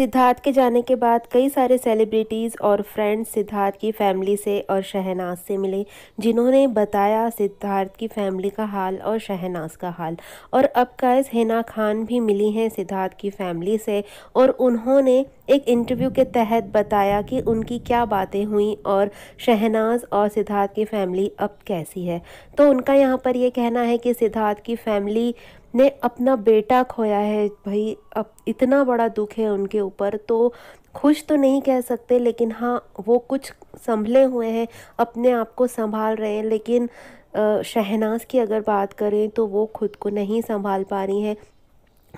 सिद्धार्थ के जाने के बाद कई सारे सेलिब्रिटीज़ और फ्रेंड्स सिद्धार्थ की फैमिली से और शहनाज से मिले जिन्होंने बताया सिद्धार्थ की फैमिली का हाल और शहनाज का हाल और अब कैस हिना खान भी मिली हैं सिद्धार्थ की फैमिली से और उन्होंने एक इंटरव्यू के तहत बताया कि उनकी क्या बातें हुई और शहनाज और सिद्धार्थ की फैमिली अब कैसी है तो उनका यहाँ पर यह कहना है कि सिद्धार्थ की फैमिली ने अपना बेटा खोया है भाई अब इतना बड़ा दुख है उनके ऊपर तो खुश तो नहीं कह सकते लेकिन हाँ वो कुछ संभले हुए हैं अपने आप को संभाल रहे हैं लेकिन शहनाज की अगर बात करें तो वो खुद को नहीं संभाल पा रही हैं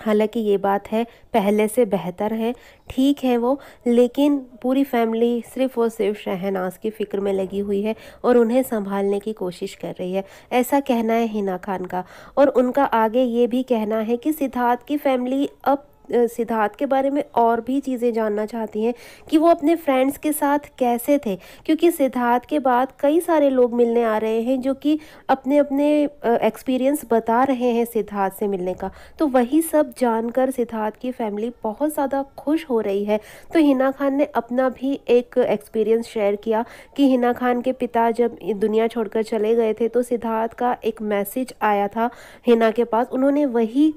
हालांकि ये बात है पहले से बेहतर है ठीक है वो लेकिन पूरी फैमिली सिर्फ और सिर्फ शहनाज की फ़िक्र में लगी हुई है और उन्हें संभालने की कोशिश कर रही है ऐसा कहना है हिना खान का और उनका आगे ये भी कहना है कि सिद्धार्थ की फैमिली अब सिद्धार्थ के बारे में और भी चीज़ें जानना चाहती हैं कि वो अपने फ्रेंड्स के साथ कैसे थे क्योंकि सिद्धार्थ के बाद कई सारे लोग मिलने आ रहे हैं जो कि अपने अपने एक्सपीरियंस बता रहे हैं सिद्धार्थ से मिलने का तो वही सब जानकर सिद्धार्थ की फैमिली बहुत ज़्यादा खुश हो रही है तो हिना खान ने अपना भी एक एक्सपीरियंस शेयर किया कि हिना खान के पिता जब दुनिया छोड़कर चले गए थे तो सिद्धार्थ का एक मैसेज आया था हिना के पास उन्होंने वही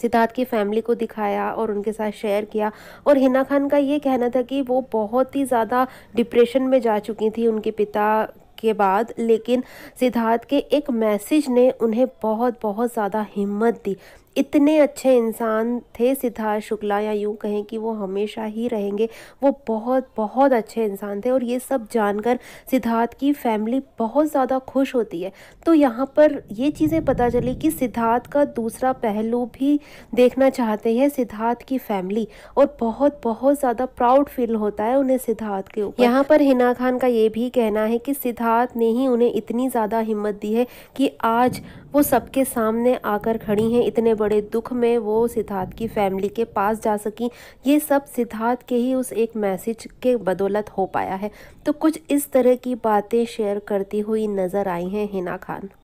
सिद्धार्थ की फैमिली को दिखाया और उनके साथ शेयर किया और हिना खान का ये कहना था कि वो बहुत ही ज़्यादा डिप्रेशन में जा चुकी थी उनके पिता के बाद लेकिन सिद्धार्थ के एक मैसेज ने उन्हें बहुत बहुत ज़्यादा हिम्मत दी इतने अच्छे इंसान थे सिद्धार्थ शुक्ला या यूँ कहें कि वो हमेशा ही रहेंगे वो बहुत बहुत अच्छे इंसान थे और ये सब जानकर सिद्धार्थ की फैमिली बहुत ज़्यादा खुश होती है तो यहाँ पर ये चीज़ें पता चली कि सिद्धार्थ का दूसरा पहलू भी देखना चाहते हैं सिद्धार्थ की फैमिली और बहुत बहुत ज़्यादा प्राउड फील होता है उन्हें सिद्धार्थ के ऊपर यहाँ पर हिना खान का ये भी कहना है कि सिद्धार्थ ने ही उन्हें इतनी ज़्यादा हिम्मत दी है कि आज वो सबके सामने आकर खड़ी हैं इतने बड़े दुख में वो सिद्धार्थ की फैमिली के पास जा सकी ये सब सिद्धार्थ के ही उस एक मैसेज के बदौलत हो पाया है तो कुछ इस तरह की बातें शेयर करती हुई नज़र आई हैं हिना खान